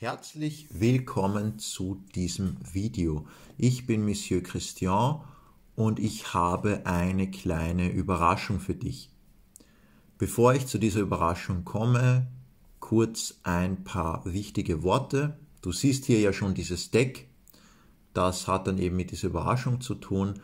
Herzlich willkommen zu diesem Video. Ich bin Monsieur Christian und ich habe eine kleine Überraschung für dich. Bevor ich zu dieser Überraschung komme, kurz ein paar wichtige Worte. Du siehst hier ja schon dieses Deck. Das hat dann eben mit dieser Überraschung zu tun,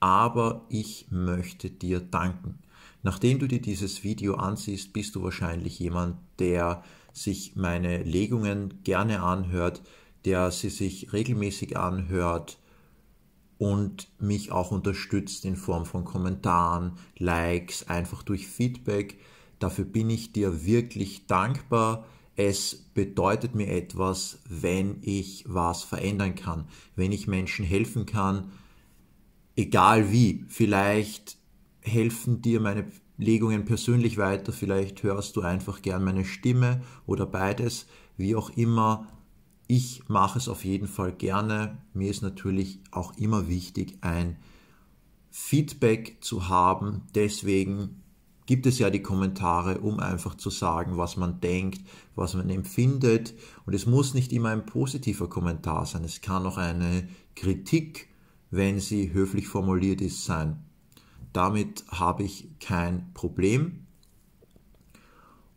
aber ich möchte dir danken. Nachdem du dir dieses Video ansiehst, bist du wahrscheinlich jemand, der sich meine Legungen gerne anhört, der sie sich regelmäßig anhört und mich auch unterstützt in Form von Kommentaren, Likes, einfach durch Feedback. Dafür bin ich dir wirklich dankbar. Es bedeutet mir etwas, wenn ich was verändern kann, wenn ich Menschen helfen kann, egal wie. Vielleicht helfen dir meine Legungen persönlich weiter. Vielleicht hörst du einfach gern meine Stimme oder beides, wie auch immer. Ich mache es auf jeden Fall gerne. Mir ist natürlich auch immer wichtig, ein Feedback zu haben. Deswegen gibt es ja die Kommentare, um einfach zu sagen, was man denkt, was man empfindet. Und es muss nicht immer ein positiver Kommentar sein. Es kann auch eine Kritik, wenn sie höflich formuliert ist, sein. Damit habe ich kein Problem.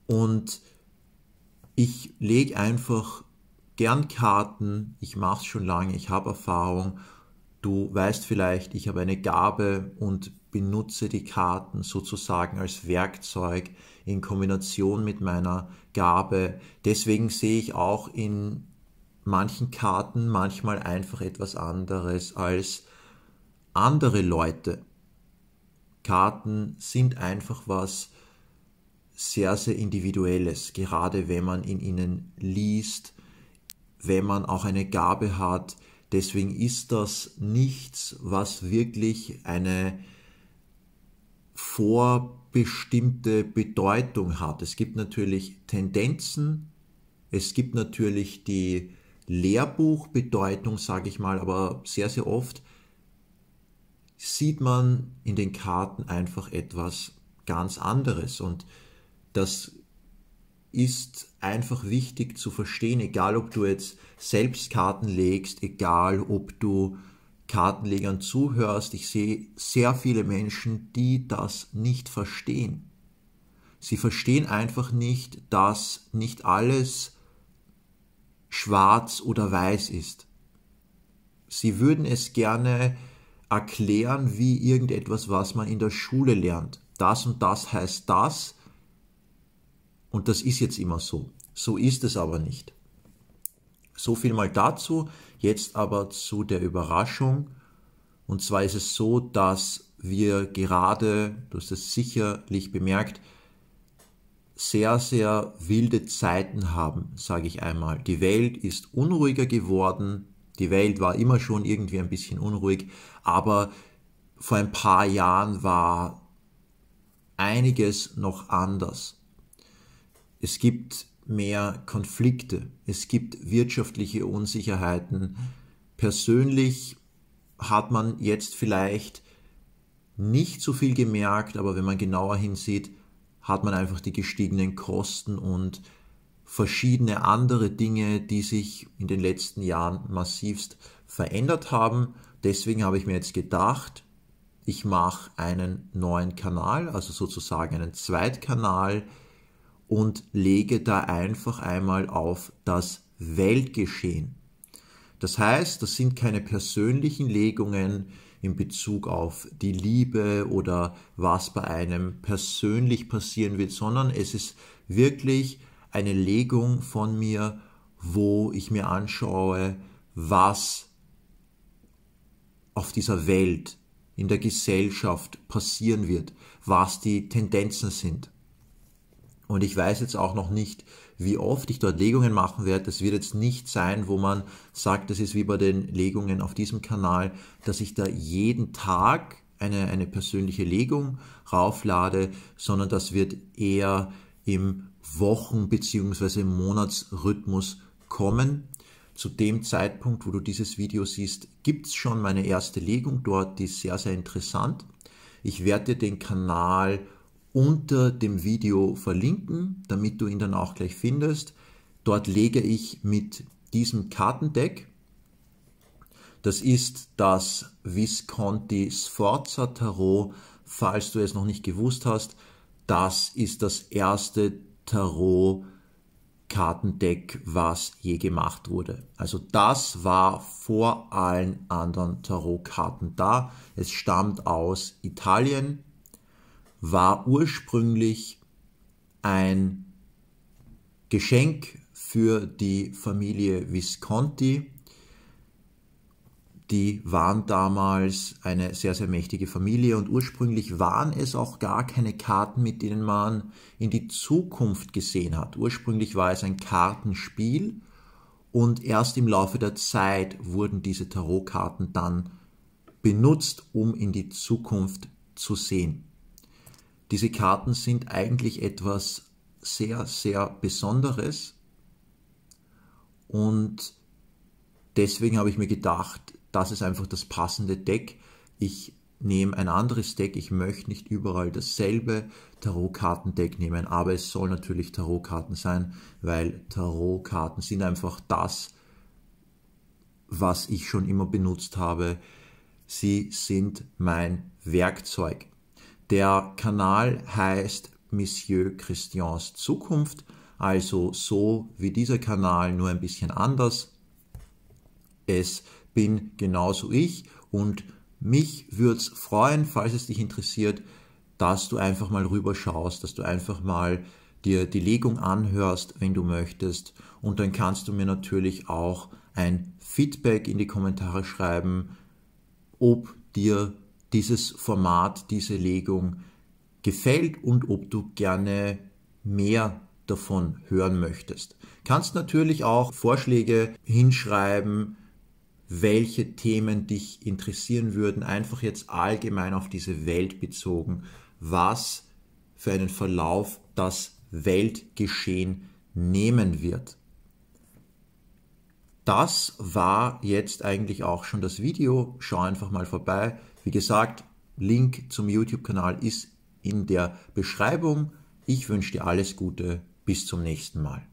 Und ich lege einfach gern Karten. Ich mache es schon lange, ich habe Erfahrung. Du weißt vielleicht, ich habe eine Gabe und benutze die Karten sozusagen als Werkzeug in Kombination mit meiner Gabe. Deswegen sehe ich auch in manchen Karten manchmal einfach etwas anderes als andere Leute. Karten sind einfach was sehr, sehr individuelles, gerade wenn man in ihnen liest, wenn man auch eine Gabe hat. Deswegen ist das nichts, was wirklich eine vorbestimmte Bedeutung hat. Es gibt natürlich Tendenzen, es gibt natürlich die Lehrbuchbedeutung, sage ich mal, aber sehr, sehr oft sieht man in den Karten einfach etwas ganz anderes. Und das ist einfach wichtig zu verstehen, egal ob du jetzt selbst Karten legst, egal ob du Kartenlegern zuhörst. Ich sehe sehr viele Menschen, die das nicht verstehen. Sie verstehen einfach nicht, dass nicht alles schwarz oder weiß ist. Sie würden es gerne erklären, wie irgendetwas, was man in der Schule lernt. Das und das heißt das und das ist jetzt immer so. So ist es aber nicht. So viel mal dazu. Jetzt aber zu der Überraschung. Und zwar ist es so, dass wir gerade, du hast es sicherlich bemerkt, sehr, sehr wilde Zeiten haben, sage ich einmal. Die Welt ist unruhiger geworden, die Welt war immer schon irgendwie ein bisschen unruhig, aber vor ein paar Jahren war einiges noch anders. Es gibt mehr Konflikte, es gibt wirtschaftliche Unsicherheiten. Persönlich hat man jetzt vielleicht nicht so viel gemerkt, aber wenn man genauer hinsieht, hat man einfach die gestiegenen Kosten und verschiedene andere Dinge, die sich in den letzten Jahren massivst verändert haben. Deswegen habe ich mir jetzt gedacht, ich mache einen neuen Kanal, also sozusagen einen Zweitkanal und lege da einfach einmal auf das Weltgeschehen. Das heißt, das sind keine persönlichen Legungen in Bezug auf die Liebe oder was bei einem persönlich passieren wird, sondern es ist wirklich eine Legung von mir, wo ich mir anschaue, was auf dieser Welt, in der Gesellschaft passieren wird, was die Tendenzen sind. Und ich weiß jetzt auch noch nicht, wie oft ich dort Legungen machen werde. Das wird jetzt nicht sein, wo man sagt, das ist wie bei den Legungen auf diesem Kanal, dass ich da jeden Tag eine, eine persönliche Legung rauflade, sondern das wird eher im Wochen- bzw. Monatsrhythmus kommen. Zu dem Zeitpunkt, wo du dieses Video siehst, gibt es schon meine erste Legung dort, die ist sehr, sehr interessant. Ich werde dir den Kanal unter dem Video verlinken, damit du ihn dann auch gleich findest. Dort lege ich mit diesem Kartendeck, das ist das Visconti Sforza Tarot, falls du es noch nicht gewusst hast, das ist das erste Tarot, Kartendeck, was je gemacht wurde. Also das war vor allen anderen Tarot-Karten da. Es stammt aus Italien, war ursprünglich ein Geschenk für die Familie Visconti die waren damals eine sehr, sehr mächtige Familie und ursprünglich waren es auch gar keine Karten, mit denen man in die Zukunft gesehen hat. Ursprünglich war es ein Kartenspiel und erst im Laufe der Zeit wurden diese Tarotkarten dann benutzt, um in die Zukunft zu sehen. Diese Karten sind eigentlich etwas sehr, sehr Besonderes und deswegen habe ich mir gedacht, das ist einfach das passende Deck. Ich nehme ein anderes Deck. Ich möchte nicht überall dasselbe Tarotkartendeck nehmen, aber es soll natürlich Tarotkarten sein, weil Tarotkarten sind einfach das, was ich schon immer benutzt habe. Sie sind mein Werkzeug. Der Kanal heißt Monsieur Christians Zukunft, also so wie dieser Kanal, nur ein bisschen anders es bin genauso ich und mich würde es freuen, falls es dich interessiert, dass du einfach mal rüberschaust, dass du einfach mal dir die Legung anhörst, wenn du möchtest. Und dann kannst du mir natürlich auch ein Feedback in die Kommentare schreiben, ob dir dieses Format, diese Legung gefällt und ob du gerne mehr davon hören möchtest. Kannst natürlich auch Vorschläge hinschreiben, welche Themen dich interessieren würden, einfach jetzt allgemein auf diese Welt bezogen, was für einen Verlauf das Weltgeschehen nehmen wird. Das war jetzt eigentlich auch schon das Video. Schau einfach mal vorbei. Wie gesagt, Link zum YouTube-Kanal ist in der Beschreibung. Ich wünsche dir alles Gute. Bis zum nächsten Mal.